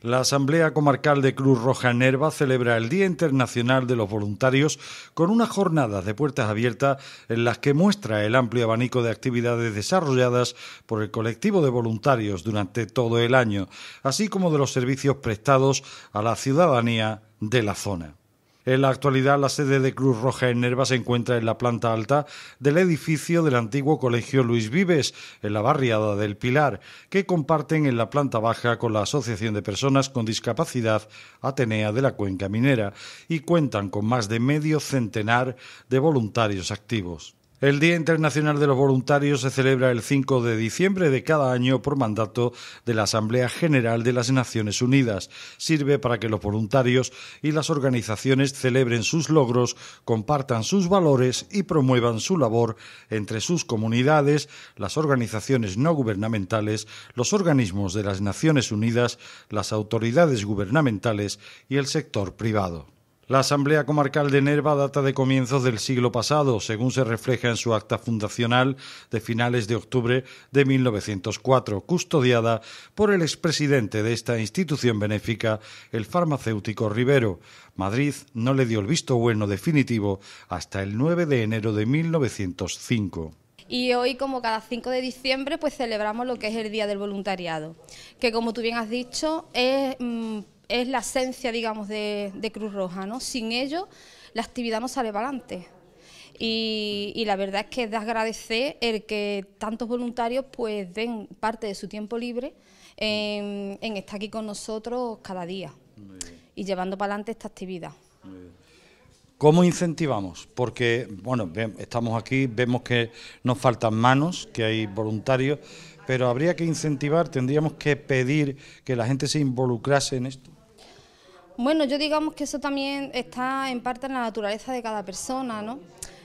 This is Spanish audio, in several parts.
La Asamblea Comarcal de Cruz Roja Nerva celebra el Día Internacional de los Voluntarios con unas jornadas de puertas abiertas en las que muestra el amplio abanico de actividades desarrolladas por el colectivo de voluntarios durante todo el año, así como de los servicios prestados a la ciudadanía de la zona. En la actualidad, la sede de Cruz Roja en Nerva se encuentra en la planta alta del edificio del antiguo Colegio Luis Vives, en la barriada del Pilar, que comparten en la planta baja con la Asociación de Personas con Discapacidad Atenea de la Cuenca Minera y cuentan con más de medio centenar de voluntarios activos. El Día Internacional de los Voluntarios se celebra el 5 de diciembre de cada año por mandato de la Asamblea General de las Naciones Unidas. Sirve para que los voluntarios y las organizaciones celebren sus logros, compartan sus valores y promuevan su labor entre sus comunidades, las organizaciones no gubernamentales, los organismos de las Naciones Unidas, las autoridades gubernamentales y el sector privado. La Asamblea Comarcal de Nerva data de comienzos del siglo pasado, según se refleja en su acta fundacional de finales de octubre de 1904, custodiada por el expresidente de esta institución benéfica, el farmacéutico Rivero. Madrid no le dio el visto bueno definitivo hasta el 9 de enero de 1905 y hoy como cada 5 de diciembre pues celebramos lo que es el Día del Voluntariado, que como tú bien has dicho es mm, es la esencia, digamos, de, Cruz Roja, ¿no? Sin ello, la actividad no sale para adelante. Y, la verdad es que es de agradecer el que tantos voluntarios pues den parte de su tiempo libre en, en estar aquí con nosotros cada día y llevando para adelante esta actividad. ¿Cómo incentivamos? Porque, bueno, estamos aquí, vemos que nos faltan manos, que hay voluntarios, pero habría que incentivar, tendríamos que pedir que la gente se involucrase en esto. Bueno, yo digamos que eso también está en parte en la naturaleza de cada persona, ¿no?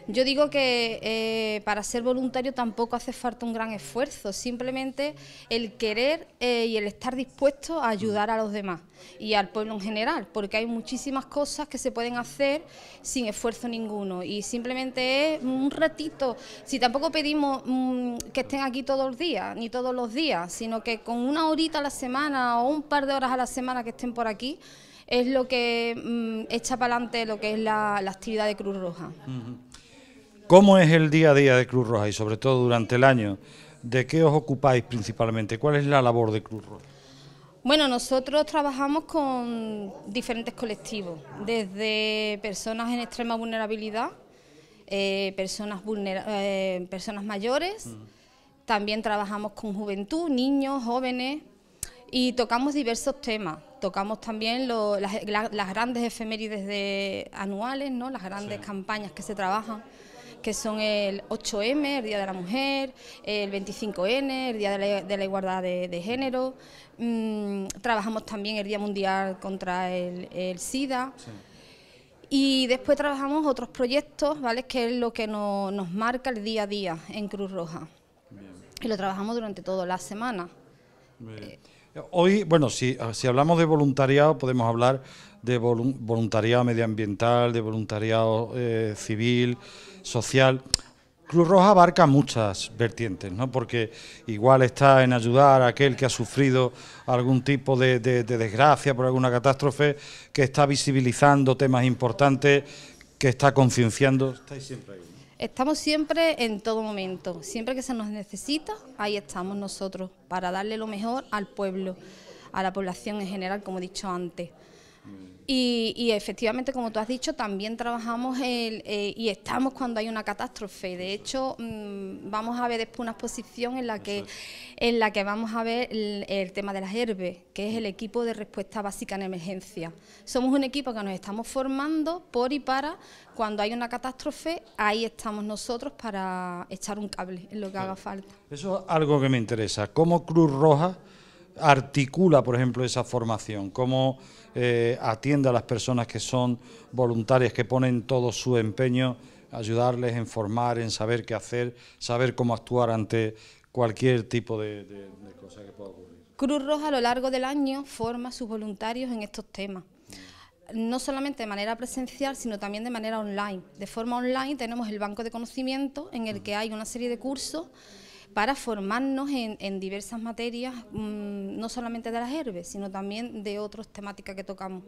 Yo digo que eh, para ser voluntario tampoco hace falta un gran esfuerzo, simplemente el querer eh, y el estar dispuesto a ayudar a los demás y al pueblo en general, porque hay muchísimas cosas que se pueden hacer sin esfuerzo ninguno y simplemente es un ratito, si tampoco pedimos mm, que estén aquí todos los días, ni todos los días, sino que con una horita a la semana o un par de horas a la semana que estén por aquí, es lo que mm, echa para adelante lo que es la, actividad de Cruz Roja. ¿Cómo es el día a día de Cruz Roja y sobre todo durante el año? ¿De qué os ocupáis principalmente? ¿Cuál es la labor de Cruz Roja? Bueno, nosotros trabajamos con diferentes colectivos, desde personas en extrema vulnerabilidad, eh, personas, eh, personas mayores, también trabajamos con juventud, niños, jóvenes, y tocamos diversos temas. Tocamos también las, grandes efemérides anuales, ¿no? las grandes campañas que se trabajan que son el 8M, el Día de la Mujer, el 25N, el Día de la, Igualdad de, Género. Mm, trabajamos también el Día Mundial contra el, SIDA. Y después trabajamos otros proyectos, ¿vale? que es lo que nos marca el día a día en Cruz Roja. Y lo trabajamos durante toda la semana. Hoy, bueno, ah, si, hablamos de voluntariado, podemos hablar de voluntariado medioambiental, de voluntariado eh, civil, social. Cruz Roja abarca muchas vertientes, ¿no? porque igual está en ayudar a aquel que ha sufrido algún tipo de, de desgracia por alguna catástrofe, que está visibilizando temas importantes, que está concienciando. Estáis siempre ahí. Estamos siempre en todo momento, siempre que se nos necesita, ahí estamos nosotros para darle lo mejor al pueblo, a la población en general, como he dicho antes. Mm. Y, efectivamente, como tú has dicho, también trabajamos eh, y estamos cuando hay una catástrofe. De hecho, mm, vamos a ver después una exposición en la que, en la que vamos a ver el, tema de las herbes, que es el equipo de respuesta básica en emergencia. Somos un equipo que nos estamos formando por y para cuando hay una catástrofe, ahí estamos nosotros para echar un cable en lo que haga falta. Eso es algo que me interesa. ¿Cómo Cruz Roja articula, por ejemplo, esa formación? ¿Cómo eh, atiende a las personas que son voluntarias, que ponen todo su empeño, ayudarles en formar, en saber qué hacer, saber cómo actuar ante cualquier tipo de, de cosa que pueda ocurrir? Cruz Roja a lo largo del año forma a sus voluntarios en estos temas no solamente de manera presencial, sino también de manera online. De forma online tenemos el banco de conocimiento en el que hay una serie de cursos para formarnos en, diversas materias, mm, no solamente de las herbes, sino también de otras temáticas que tocamos.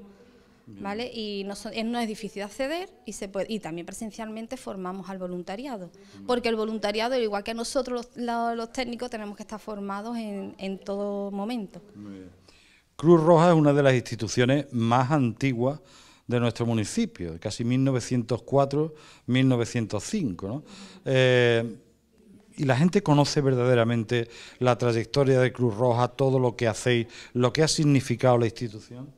¿Vale? Y no, es difícil acceder y, se puede, y también presencialmente formamos al voluntariado, porque el voluntariado, igual que nosotros los, técnicos, tenemos que estar formados en, todo momento. Cruz Roja es una de las instituciones más antiguas de nuestro municipio, casi 1904-1905. ¿no? Eh, y la gente conoce verdaderamente la trayectoria de Cruz Roja, todo lo que hacéis, lo que ha significado la institución?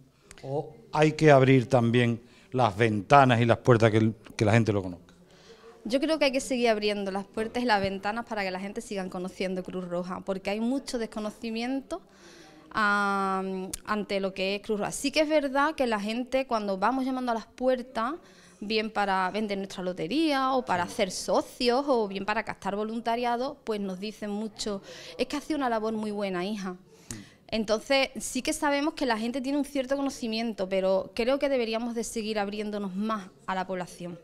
¿O hay que abrir también las ventanas y las puertas que, la gente lo conozca? Yo creo que hay que seguir abriendo las puertas y las ventanas para que la gente siga conociendo Cruz Roja, porque hay mucho desconocimiento ante lo que es Cruz Roja. Sí que es verdad que la gente cuando vamos llamando a las puertas, bien para vender nuestra lotería o para hacer socios o bien para captar voluntariado, pues nos dicen mucho, es que hace una labor muy buena, hija. Mm. Entonces, sí que sabemos que la gente tiene un cierto conocimiento, pero creo que deberíamos de seguir abriéndonos más a la población.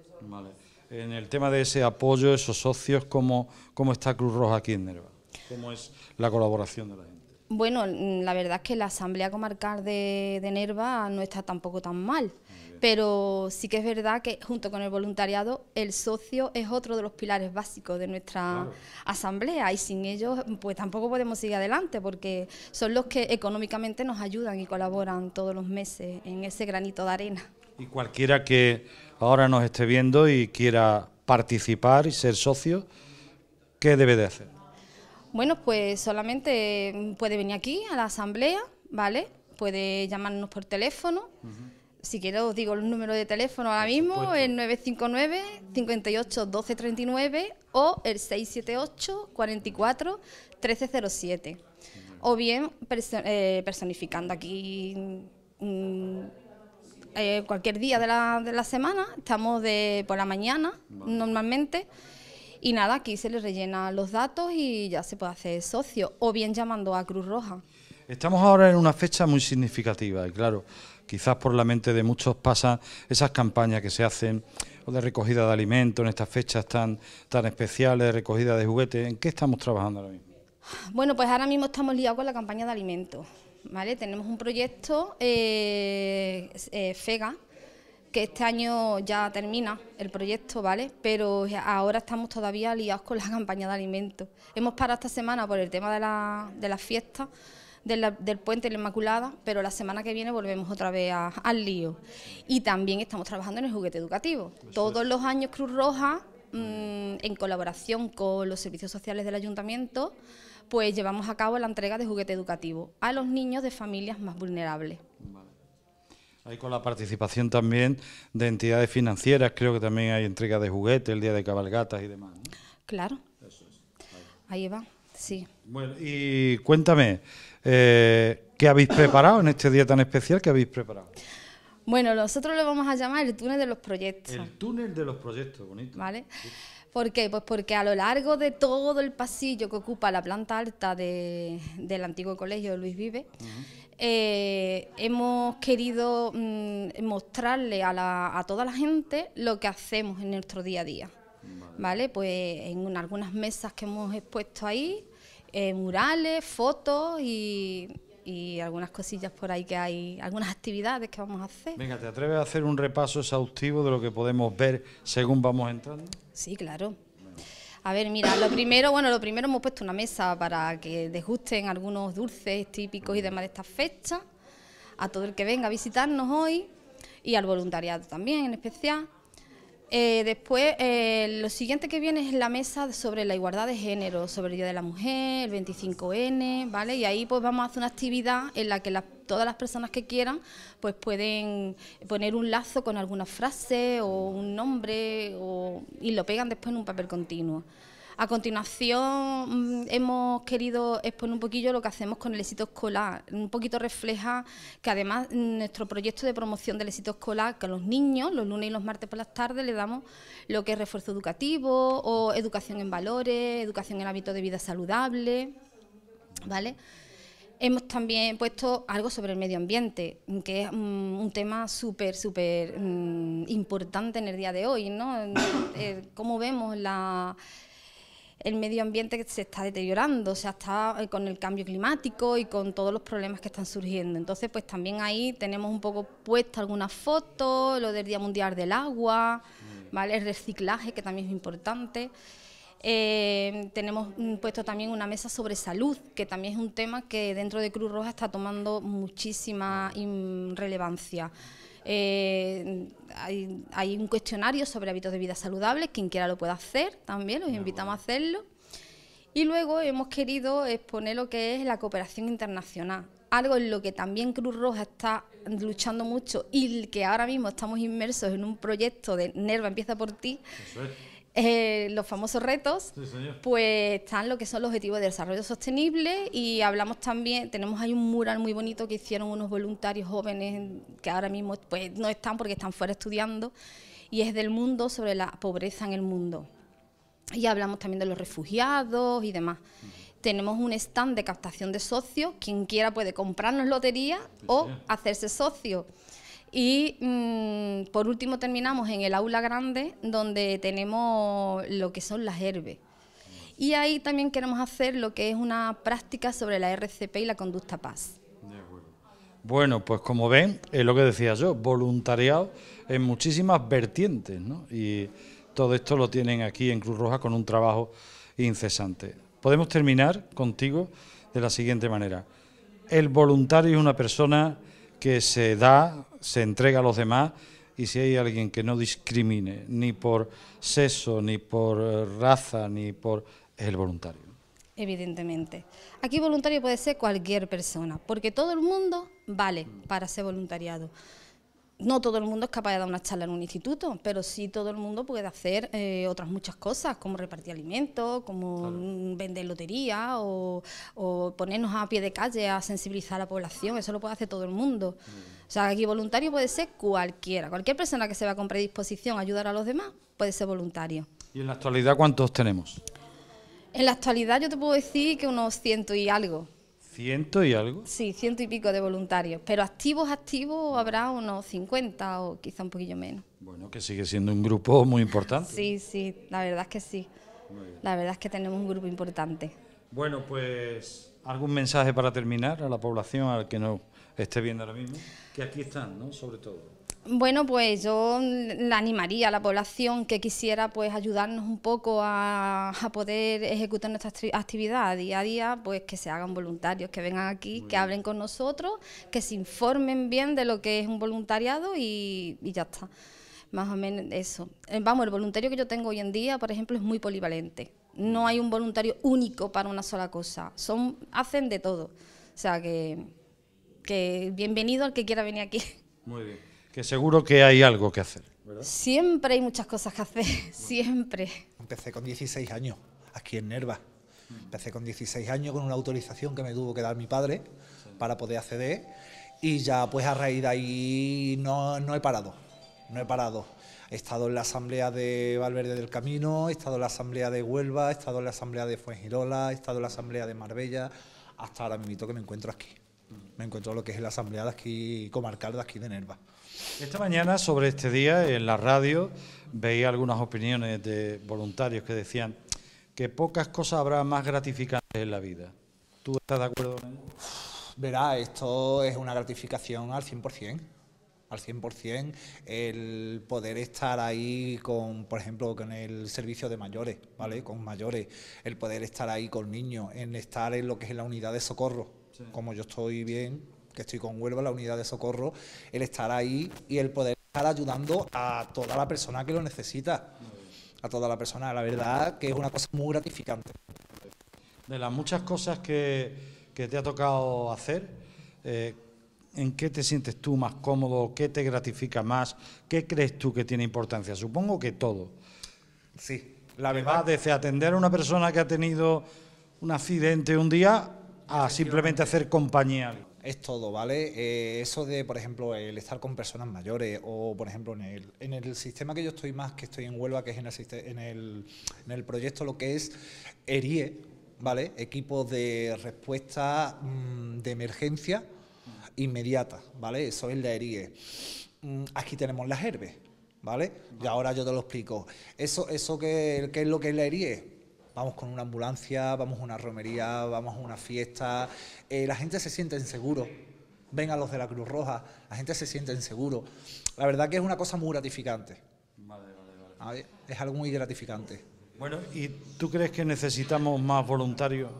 En el tema de ese apoyo, esos socios, ¿cómo, está Cruz Roja aquí en Nerva? ¿Cómo es la colaboración de la gente? Bueno, la verdad es que la Asamblea Comarcal de, de Nerva no está tampoco tan mal pero sí que es verdad que junto con el voluntariado el socio es otro de los pilares básicos de nuestra asamblea y sin ellos pues tampoco podemos seguir adelante porque son los que económicamente nos ayudan y colaboran todos los meses en ese granito de arena. Y cualquiera que ahora nos esté viendo y quiera participar y ser socio, ¿qué debe de hacer? Bueno, pues solamente puede venir aquí a la asamblea, ¿vale? Puede llamarnos por teléfono si quiero os digo el número de teléfono ahora mismo, el 959 58 1239 o el 678 44 1307. O bien eh, personificando aquí mm, eh, cualquier día de la, de la semana, estamos de por la mañana normalmente. Y nada, aquí se le rellena los datos y ya se puede hacer socio, o bien llamando a Cruz Roja. Estamos ahora en una fecha muy significativa y claro, quizás por la mente de muchos pasan esas campañas que se hacen o de recogida de alimentos en estas fechas tan, tan especiales, de recogida de juguetes. ¿En qué estamos trabajando ahora mismo? Bueno, pues ahora mismo estamos liados con la campaña de alimentos. ¿vale? Tenemos un proyecto, eh, eh, FEGA, que este año ya termina el proyecto, ¿vale? Pero ahora estamos todavía liados con la campaña de alimentos. Hemos parado esta semana por el tema de la, de fiesta, del puente de la Inmaculada, pero la semana que viene volvemos otra vez al lío. Y también estamos trabajando en el juguete educativo. Todos los años Cruz Roja, mm, en colaboración con los servicios sociales del ayuntamiento, pues llevamos a cabo la entrega de juguete educativo a los niños de familias más vulnerables. Ahí con la participación también de entidades financieras, creo que también hay entrega de juguetes, el día de cabalgatas y demás. Claro. Eso es. Ahí. va, sí. Bueno, y cuéntame, eh, ¿qué habéis preparado en este día tan especial? ¿Qué habéis preparado? Bueno, nosotros lo vamos a llamar el túnel de los proyectos. El túnel de los proyectos, bonito. Vale. ¿Por qué? Pues porque a lo largo de todo el pasillo que ocupa la planta alta del antiguo colegio de Luis Vive, eh, hemos querido mm, mostrarle a, toda la gente lo que hacemos en nuestro día a día. Vale, pues en algunas mesas que hemos expuesto ahí, eh, murales, fotos y y algunas cosillas por ahí que hay, algunas actividades que vamos a hacer. Venga, ¿te atreves a hacer un repaso exhaustivo de lo que podemos ver según vamos entrando? Sí, claro. A ver, mira, lo primero, bueno, lo primero hemos puesto una mesa para que desgusten... algunos dulces típicos y demás de estas fechas, a todo el que venga a visitarnos hoy y al voluntariado también en especial. Eh, después, eh, lo siguiente que viene es la mesa sobre la igualdad de género, sobre el Día de la Mujer, el 25N, ¿vale? Y ahí pues vamos a hacer una actividad en la que todas las personas que quieran pues pueden poner un lazo con alguna frase o un nombre y lo pegan después en un papel continuo. A continuación mm, hemos querido exponer un poquillo lo que hacemos con el éxito escolar. Un poquito refleja que además mm, nuestro proyecto de promoción del éxito escolar, que a los niños, los lunes y los martes por las tardes, le damos lo que es refuerzo educativo o educación en valores, educación en hábitos de vida saludable, ¿vale? Hemos también puesto algo sobre el medio ambiente, que es mm, un tema súper, súper importante en el día de hoy, ¿no? Eh, cómo vemos la el medio ambiente se está deteriorando, o sea, está eh, con el cambio climático y con todos los problemas que están surgiendo. Entonces, pues también ahí tenemos un poco puesta algunas fotos, lo del Día Mundial del Agua, mm. ¿vale? El reciclaje, que también es importante. Eh, tenemos mm, puesto también una mesa sobre salud, que también es un tema que dentro de Cruz Roja está tomando muchísima relevancia. Eh, hay, un cuestionario sobre hábitos de vida saludables, quien quiera lo pueda hacer también, los ah, invitamos a hacerlo. Y luego hemos querido exponer lo que es la cooperación internacional, algo en lo que también Cruz Roja está luchando mucho y que ahora mismo estamos inmersos en un proyecto de Nerva empieza por ti. Eso eh, los famosos retos, pues están lo que son los objetivos de desarrollo sostenible y hablamos también, tenemos ahí un mural muy bonito que hicieron unos voluntarios jóvenes que ahora mismo pues no están porque están fuera estudiando y es del mundo sobre la pobreza en el mundo. Y hablamos también de los refugiados y demás. Tenemos un stand de captación de socios, quien quiera puede comprarnos lotería o hacerse socio. Y mm, por último terminamos en el aula grande donde tenemos lo que son las herbes. Y ahí también queremos hacer lo que es una práctica sobre la RCP y la conducta paz. Bueno, pues como ven, es lo que decía yo, voluntariado en muchísimas vertientes, Y todo esto lo tienen aquí en Cruz Roja con un trabajo incesante. Podemos terminar contigo de la siguiente manera. El voluntario es una persona que se da se entrega a los demás y si hay alguien que no discrimine ni por sexo, ni por eh, raza, ni por... es el voluntario. Evidentemente. Aquí voluntario puede ser cualquier persona, porque todo el mundo vale para ser voluntariado no todo el mundo es capaz de dar una charla en un instituto, pero sí todo el mundo puede hacer eh, otras muchas cosas, como repartir alimentos, como vender lotería o, ponernos a pie de calle a sensibilizar a la población, eso lo puede hacer todo el mundo. Mm. O sea, aquí voluntario puede ser cualquiera, cualquier persona que se va con predisposición a ayudar a los demás puede ser voluntario. ¿Y en la actualidad cuántos tenemos? En la actualidad yo te puedo decir que unos ciento y algo. ¿Ciento y algo? Sí, ciento y pico de voluntarios, pero activos, activos habrá unos 50 o quizá un poquillo menos. Bueno, que sigue siendo un grupo muy importante. Sí, sí, la verdad es que sí. La verdad es que tenemos un grupo importante. Bueno, pues algún mensaje para terminar a la población, al que nos esté viendo ahora mismo, que aquí están, ¿no? Sobre todo. Bueno, pues yo la animaría a la población que quisiera pues ayudarnos un poco a, poder ejecutar nuestra actividad día a día, pues que se hagan voluntarios, que vengan aquí, que hablen con nosotros, que se informen bien de lo que es un voluntariado y, ya está más o menos eso. Eh, vamos, el voluntario que yo tengo hoy en día, por ejemplo, es muy polivalente. No hay un voluntario único para una sola cosa. Son, hacen de todo. O sea que, que bienvenido al que quiera venir aquí. Muy bien. Que seguro que hay algo que hacer. Siempre hay muchas cosas que hacer, siempre. Empecé con 16 años, aquí en Nerva. Empecé con 16 años con una autorización que me tuvo que dar mi padre para poder acceder y ya pues a raíz de ahí no, no he parado, no he parado. He estado en la asamblea de Valverde del Camino, he estado en la asamblea de Huelva, he estado en la asamblea de Fuengirola, he estado en la asamblea de Marbella, hasta ahora mismo que me encuentro aquí. Mm. Me encuentro lo que es la asamblea de aquí, comarcal de aquí de Nerva. Esta mañana, sobre este día, en la radio, veía algunas opiniones de voluntarios que decían que pocas cosas habrá más gratificantes en la vida. ¿Tú estás de acuerdo con Verá, esto es una gratificación al 100% al 100% el poder estar ahí con, por ejemplo, con el servicio de mayores, ¿vale? Con mayores, el poder estar ahí con niños, en estar en lo que es la unidad de socorro, como yo estoy bien, que estoy con Huelva, la unidad de socorro, el estar ahí y el poder estar ayudando a toda la persona que lo necesita. A toda la persona, la verdad que es una cosa muy gratificante. De las muchas cosas que, te ha tocado hacer, eh, ¿en qué te sientes tú más cómodo? ¿Qué te gratifica más? ¿Qué crees tú que tiene importancia? Supongo que todo. Sí, la verdad. desde atender a una persona que ha tenido un accidente un día Ah, simplemente hacer compañía. Es todo, ¿vale? Eh, eso de, por ejemplo, el estar con personas mayores o, por ejemplo, en el, en el sistema que yo estoy más, que estoy en Huelva, que es en el, en el, proyecto lo que es ERIE, ¿vale? Equipos de respuesta mm, de emergencia inmediata, ¿vale? Eso es la ERIE. Mm, aquí tenemos las herbes, ¿vale? Y ahora yo te lo explico. Eso, eso que, es lo que es la ERIE, vamos con una ambulancia, vamos a una romería, vamos a una fiesta. Eh, la gente se siente inseguro. Ven a los de la Cruz Roja, la gente se siente inseguro. La verdad que es una cosa muy gratificante. Vale, vale, Es algo muy gratificante. Bueno, ¿y tú crees que necesitamos más voluntarios?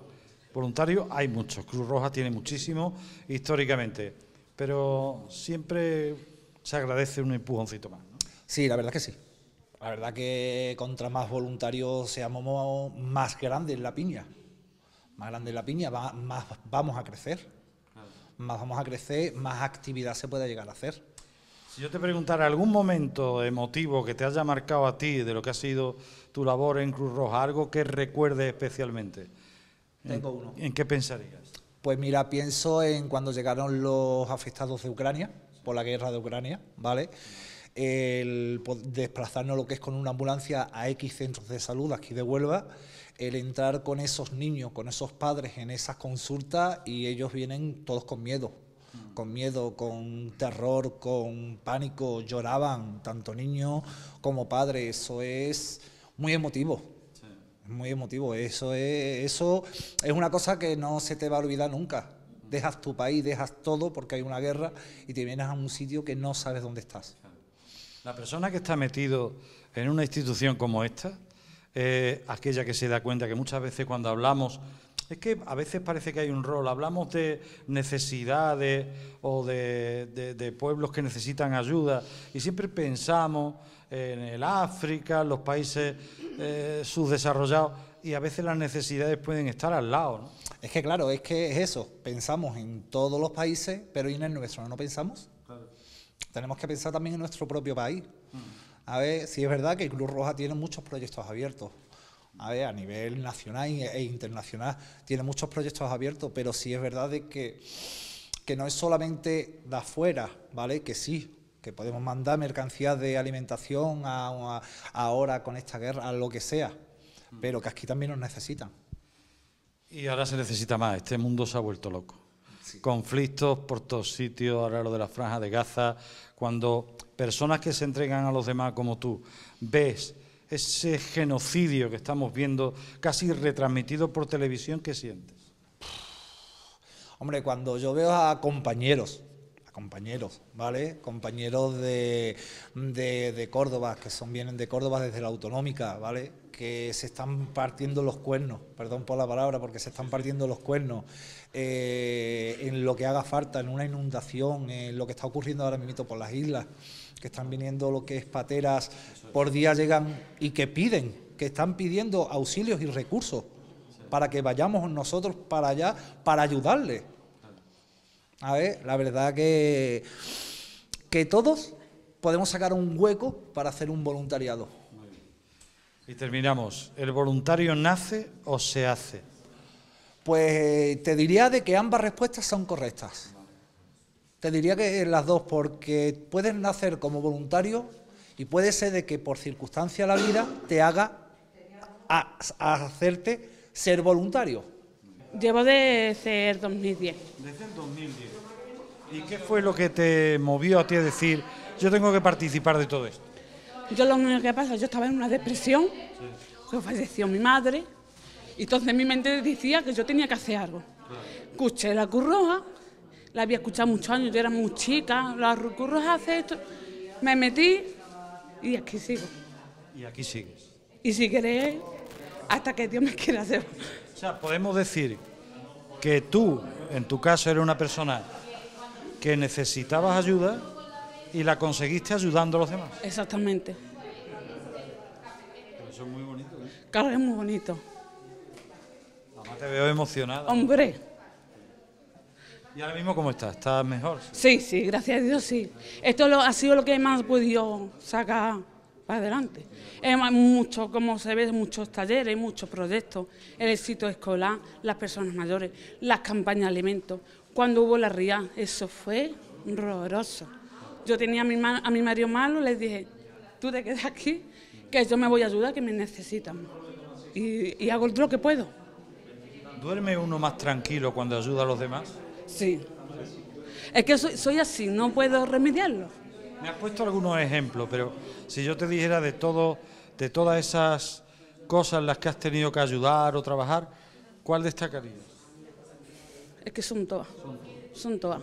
Voluntarios hay muchos, Cruz Roja tiene muchísimos históricamente, pero siempre se agradece un empujoncito más. Sí, la verdad que sí. La verdad que contra más voluntarios seamos, más grande la piña. Más grande la piña, más vamos a crecer. Más vamos a crecer, más actividad se puede llegar a hacer. Si yo te preguntara algún momento emotivo que te haya marcado a ti de lo que ha sido tu labor en Cruz Roja, algo que recuerdes especialmente, Tengo uno. ¿en qué pensarías? Pues mira, pienso en cuando llegaron los afectados de Ucrania, por la guerra de Ucrania, ¿vale? el desplazarnos lo que es con una ambulancia a X centros de salud aquí de Huelva, el entrar con esos niños, con esos padres en esas consultas y ellos vienen todos con miedo, mm. con miedo, con terror, con pánico, lloraban tanto niños como padres, eso es muy emotivo. Muy emotivo, eso es, eso es una cosa que no se te va a olvidar nunca. Mm. Dejas tu país, dejas todo porque hay una guerra y te vienes a un sitio que no sabes dónde estás. La persona que está metido en una institución como esta, aquella que se da cuenta que muchas veces cuando hablamos, es que a veces parece que hay un rol, hablamos de necesidades o de, pueblos que necesitan ayuda y siempre pensamos en el África, los países eh, subdesarrollados y a veces las necesidades pueden estar al lado. Es que claro, es que es eso, pensamos en todos los países, pero ¿y en el nuestro no pensamos? Tenemos que pensar también en nuestro propio país. Mm. A ver, si es verdad que el Cruz Roja tiene muchos proyectos abiertos. A, ver, a nivel nacional e internacional tiene muchos proyectos abiertos, pero sí es verdad que, que no es solamente de afuera, ¿vale? Que sí, que podemos mandar mercancías de alimentación ahora con esta guerra, a lo que sea, mm. pero que aquí también nos necesitan. Y ahora se necesita más, este mundo se ha vuelto loco conflictos por todos sitios, ahora lo de la franja de Gaza, cuando personas que se entregan a los demás como tú, ves ese genocidio que estamos viendo casi retransmitido por televisión, ¿qué sientes? Hombre, cuando yo veo a compañeros, compañeros, ¿vale? Compañeros de, de Córdoba, que son, vienen de Córdoba desde la autonómica, ¿vale? Que se están partiendo los cuernos, perdón por la palabra, porque se están partiendo los cuernos. Eh, en lo que haga falta, en una inundación, en lo que está ocurriendo ahora mismo por las islas, que están viniendo lo que es pateras, por día llegan y que piden, que están pidiendo auxilios y recursos para que vayamos nosotros para allá para ayudarles. A ver, la verdad que, que todos podemos sacar un hueco para hacer un voluntariado. Y terminamos. ¿El voluntario nace o se hace? Pues eh, te diría de que ambas respuestas son correctas. Te diría que las dos, porque puedes nacer como voluntario y puede ser de que por circunstancia la vida te haga a, hacerte ser voluntario. Llevo desde 2010. Desde el 2010. ¿Y qué fue lo que te movió a ti a decir, yo tengo que participar de todo esto? Yo lo único que pasa, yo estaba en una depresión, falleció mi madre, y entonces mi mente decía que yo tenía que hacer algo. Escuché la curroja, la había escuchado muchos años, yo era muy chica, la curroja hace esto. Me metí y aquí sigo. Y aquí sigues. Y si queréis... hasta que Dios me quiera hacer. O sea, podemos decir que tú, en tu caso, eres una persona que necesitabas ayuda y la conseguiste ayudando a los demás. Exactamente. eso es muy bonito. ¿eh? Claro, es muy bonito. Te veo emocionada. Hombre. ¿Y ahora mismo cómo estás? ¿Estás mejor? Sí, sí, gracias a Dios sí. Esto lo, ha sido lo que más he podido sacar para adelante. Hay mucho, como se ve, muchos talleres, muchos proyectos, el éxito escolar, las personas mayores, las campañas de alimentos. Cuando hubo la RIA, eso fue horroroso. Yo tenía a mi, a mi marido malo, les dije, tú te quedas aquí, que yo me voy a ayudar, que me necesitan. Y, y hago lo que puedo. ¿Duerme uno más tranquilo cuando ayuda a los demás? Sí. Es que soy, así, no puedo remediarlo. Me has puesto algunos ejemplos, pero si yo te dijera de todo, de todas esas cosas en las que has tenido que ayudar o trabajar, ¿cuál destacarías? Es que son todas. Son todas.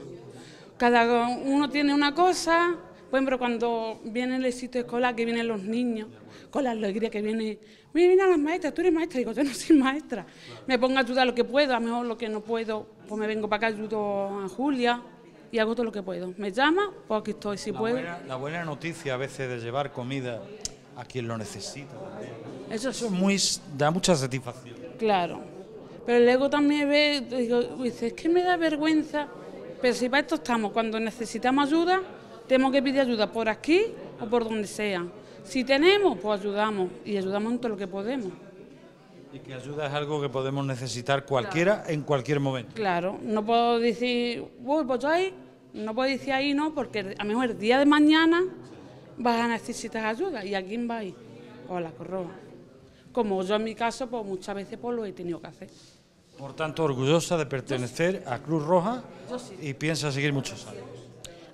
Cada uno tiene una cosa, por ejemplo, cuando viene el éxito escolar, que vienen los niños, con la alegría que viene, mira, a las maestras, tú eres maestra, digo, yo no soy maestra. Me pongo a ayudar lo que puedo, a lo mejor lo que no puedo, pues me vengo para acá, ayudo a Julia y hago todo lo que puedo. Me llama, pues aquí estoy, si puedo. la buena noticia a veces de llevar comida a quien lo necesita. Eso, es muy, da mucha satisfacción. Claro. Pero luego también ve, digo, es que me da vergüenza, pero si para esto estamos, cuando necesitamos ayuda, tenemos que pedir ayuda por aquí o por donde sea. Si tenemos, pues ayudamos y ayudamos en todo lo que podemos. Y que ayuda es algo que podemos necesitar cualquiera en cualquier momento. Claro, no puedo decir, uy, pues yo ahí, no puedo decir ahí no, porque a lo mejor el día de mañana vas a necesitar ayuda. ¿Y a quién vais? O a la corroba. Como yo en mi caso, pues muchas veces pues, lo he tenido que hacer. Por tanto, orgullosa de pertenecer a Cruz Roja y piensa seguir muchos años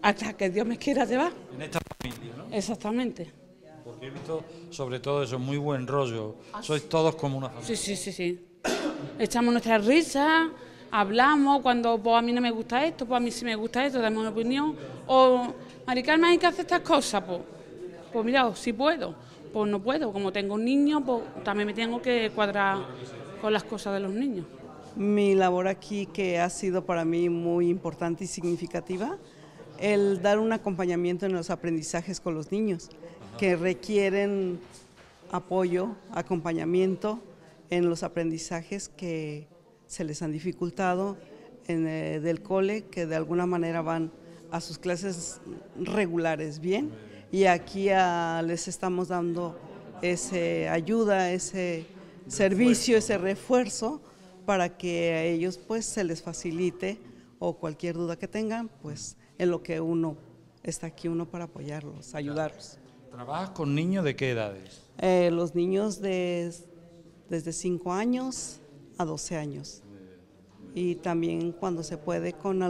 hasta que Dios me quiera llevar. En esta familia, ¿no? Exactamente. Porque he visto, sobre todo eso, muy buen rollo. Ah, Sois todos como una familia. Sí, sí, sí, sí. Echamos nuestras risas, hablamos cuando pues, a mí no me gusta esto, pues a mí sí me gusta esto, damos una opinión. O, Maricarmen, hay que hacer estas cosas, pues. Pues mira, oh, si puedo, pues no puedo. Como tengo un niño, pues también me tengo que cuadrar con las cosas de los niños. Mi labor aquí, que ha sido para mí muy importante y significativa, el dar un acompañamiento en los aprendizajes con los niños, que requieren apoyo, acompañamiento en los aprendizajes que se les han dificultado eh, del cole, que de alguna manera van a sus clases regulares bien, y aquí ah, les estamos dando esa ayuda, ese servicio, ese refuerzo para que a ellos pues se les facilite o cualquier duda que tengan, pues en lo que uno está aquí, uno para apoyarlos, ayudarlos. ¿Trabajas con niños de qué edades? Eh, los niños desde 5 años a 12 años. Y también cuando se puede con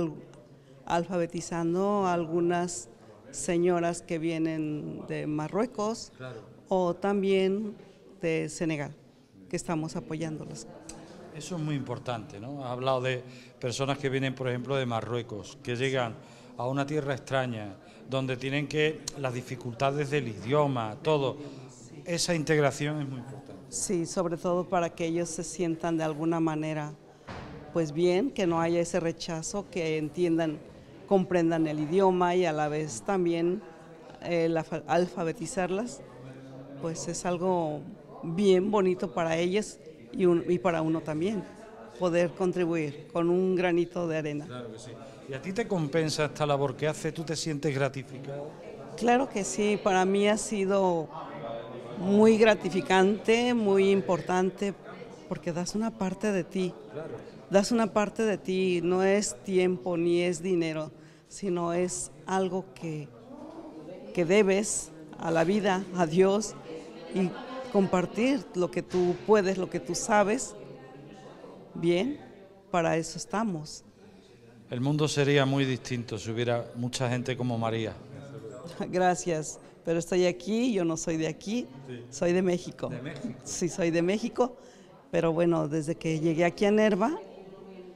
alfabetizando a algunas señoras que vienen de Marruecos o también de Senegal, que estamos apoyándolas. Eso es muy importante, ¿no? Ha hablado de personas que vienen, por ejemplo, de Marruecos, que llegan a una tierra extraña, donde tienen que las dificultades del idioma, todo. Esa integración es muy importante. Sí, sobre todo para que ellos se sientan de alguna manera pues bien, que no haya ese rechazo, que entiendan, comprendan el idioma y a la vez también eh, alfabetizarlas, pues es algo bien bonito para ellos... y, y para uno también, poder contribuir con un granito de arena. Claro que sí. ¿Y a ti te compensa esta labor que hace? ¿Tú te sientes gratificado? Claro que sí, para mí ha sido muy gratificante, muy importante, porque das una parte de ti. Das una parte de ti, no es tiempo ni es dinero, sino es algo que, que debes a la vida, a Dios, y compartir lo que tú puedes, lo que tú sabes. Bien, para eso estamos. El mundo sería muy distinto si hubiera mucha gente como María. Gracias, pero estoy aquí, yo no soy de aquí, soy de México. Sí, soy de México, pero bueno, desde que llegué aquí a Nerva,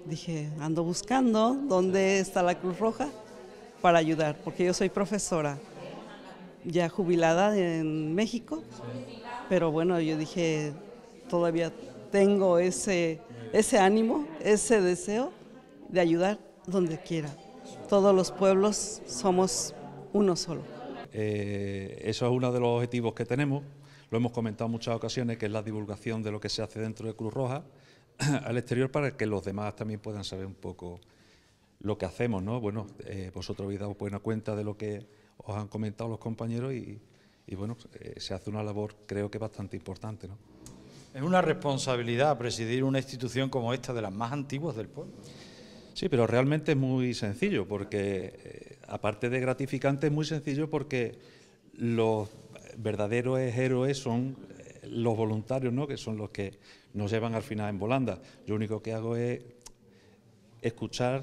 dije, ando buscando dónde está la Cruz Roja para ayudar, porque yo soy profesora, ya jubilada en México, pero bueno, yo dije, todavía tengo ese, ese ánimo, ese deseo de ayudar donde quiera. Todos los pueblos somos uno solo. Eh, eso es uno de los objetivos que tenemos, lo hemos comentado en muchas ocasiones, que es la divulgación de lo que se hace dentro de Cruz Roja al exterior para que los demás también puedan saber un poco lo que hacemos, ¿no? Bueno, eh, vosotros habéis dado buena cuenta de lo que os han comentado los compañeros y, bueno, eh, se hace una labor creo que bastante importante, ¿no? Es una responsabilidad presidir una institución como esta, de las más antiguas del pueblo. Sí, pero realmente es muy sencillo, porque eh, aparte de gratificante, es muy sencillo porque los verdaderos héroes son eh, los voluntarios, ¿no? que son los que nos llevan al final en volanda. Yo único que hago es escuchar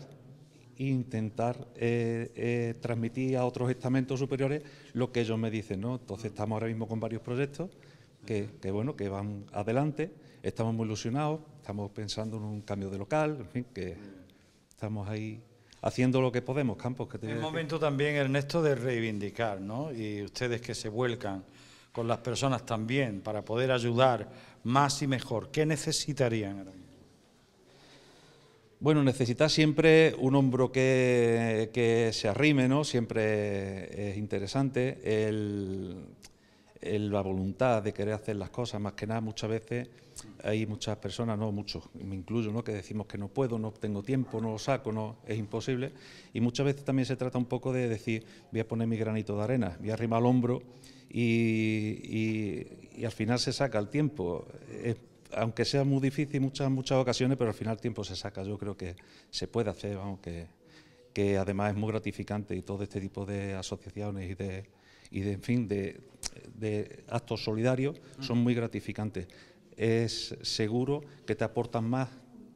e intentar eh, transmitir a otros estamentos superiores lo que ellos me dicen. ¿no? Entonces estamos ahora mismo con varios proyectos que, que, bueno, que van adelante, estamos muy ilusionados, estamos pensando en un cambio de local, en fin, que estamos ahí haciendo lo que podemos, Campos. Que es momento también, Ernesto, de reivindicar, ¿no? Y ustedes que se vuelcan con las personas también para poder ayudar más y mejor, ¿qué necesitarían Bueno, necesita siempre un hombro que, que, se arrime, ¿no? Siempre es interesante el, la voluntad de querer hacer las cosas, más que nada muchas veces hay muchas personas, no muchos, me incluyo, ¿no? que decimos que no puedo, no tengo tiempo, no lo saco, no es imposible. Y muchas veces también se trata un poco de decir, voy a poner mi granito de arena, voy a arrimar al hombro y, al final se saca el tiempo. Eh, aunque sea muy difícil muchas, muchas ocasiones, pero al final el tiempo se saca. Yo creo que se puede hacer, que, además es muy gratificante y todo este tipo de asociaciones y de, y en fin, de actos solidarios son muy gratificantes es seguro que te aportan más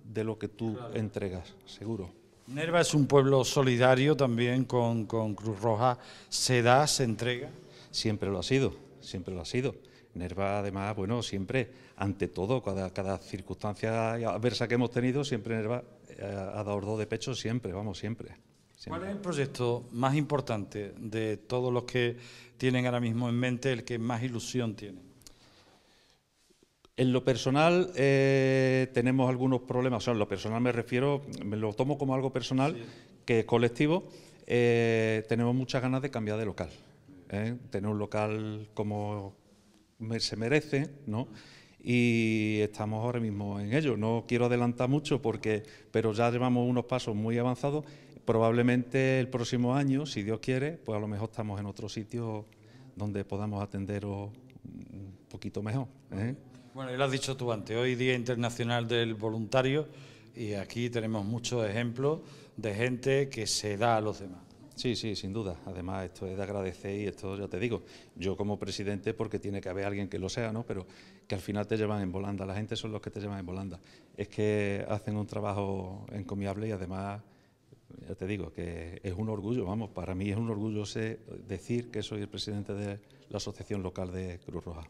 de lo que tú entregas, seguro. Nerva es un pueblo solidario también con, Cruz Roja. ¿Se da, se entrega? Siempre lo ha sido, siempre lo ha sido. Nerva, además, bueno, siempre, ante todo, cada, cada circunstancia adversa que hemos tenido, siempre Nerva eh, ha dado dos de pecho, siempre, vamos, siempre. ¿Cuál es el proyecto más importante de todos los que tienen ahora mismo en mente, el que más ilusión tienen? En lo personal eh, tenemos algunos problemas, o sea, en lo personal me refiero, me lo tomo como algo personal, que es colectivo, eh, tenemos muchas ganas de cambiar de local, ¿eh? tener un local como se merece, ¿no? Y estamos ahora mismo en ello. No quiero adelantar mucho porque, pero ya llevamos unos pasos muy avanzados. Probablemente el próximo año, si Dios quiere, pues a lo mejor estamos en otro sitio donde podamos atender un poquito mejor. ¿eh? Bueno, lo has dicho tú antes, hoy Día Internacional del Voluntario y aquí tenemos muchos ejemplos de gente que se da a los demás. Sí, sí, sin duda. Además, esto es de agradecer y esto ya te digo, yo como presidente, porque tiene que haber alguien que lo sea, ¿no? Pero que al final te llevan en volanda, la gente son los que te llevan en volanda. Es que hacen un trabajo encomiable y además, ya te digo, que es un orgullo, vamos, para mí es un orgullo decir que soy el presidente de la asociación local de Cruz Roja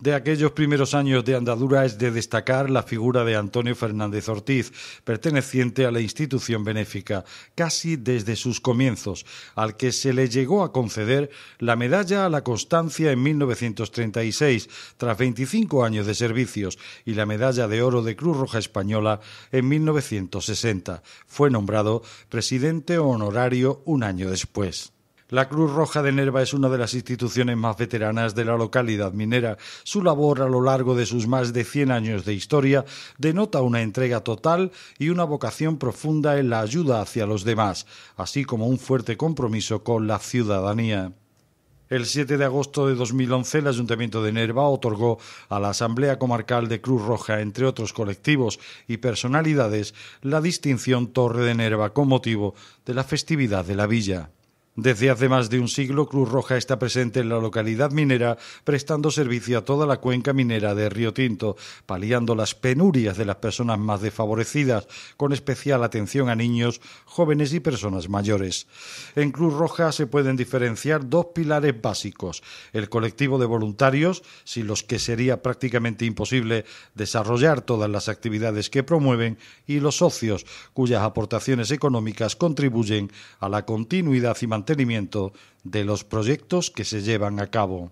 de aquellos primeros años de andadura es de destacar la figura de Antonio Fernández Ortiz, perteneciente a la institución benéfica, casi desde sus comienzos, al que se le llegó a conceder la medalla a la constancia en 1936, tras 25 años de servicios, y la medalla de oro de Cruz Roja Española en 1960. Fue nombrado presidente honorario un año después. La Cruz Roja de Nerva es una de las instituciones más veteranas de la localidad minera. Su labor a lo largo de sus más de 100 años de historia denota una entrega total y una vocación profunda en la ayuda hacia los demás, así como un fuerte compromiso con la ciudadanía. El 7 de agosto de 2011, el Ayuntamiento de Nerva otorgó a la Asamblea Comarcal de Cruz Roja, entre otros colectivos y personalidades, la distinción Torre de Nerva con motivo de la festividad de la villa. Desde hace más de un siglo, Cruz Roja está presente en la localidad minera, prestando servicio a toda la cuenca minera de Río Tinto, paliando las penurias de las personas más desfavorecidas, con especial atención a niños, jóvenes y personas mayores. En Cruz Roja se pueden diferenciar dos pilares básicos, el colectivo de voluntarios, sin los que sería prácticamente imposible desarrollar todas las actividades que promueven, y los socios, cuyas aportaciones económicas contribuyen a la continuidad y mantenimiento de los proyectos que se llevan a cabo.